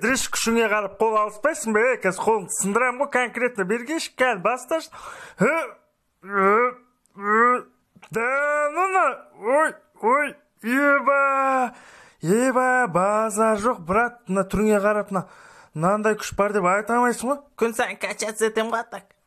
діріш күшіңе қарап қол алыспайсың ба е қазір қолыңды сындырамын ғой конкретно бергенші кәні басташы да ну на ой ой еба еба базар жоқ брат мына түріңе қарап мына мынандай күш бар деп айта алмайсың ғой күн сайын качаться етемін ғой так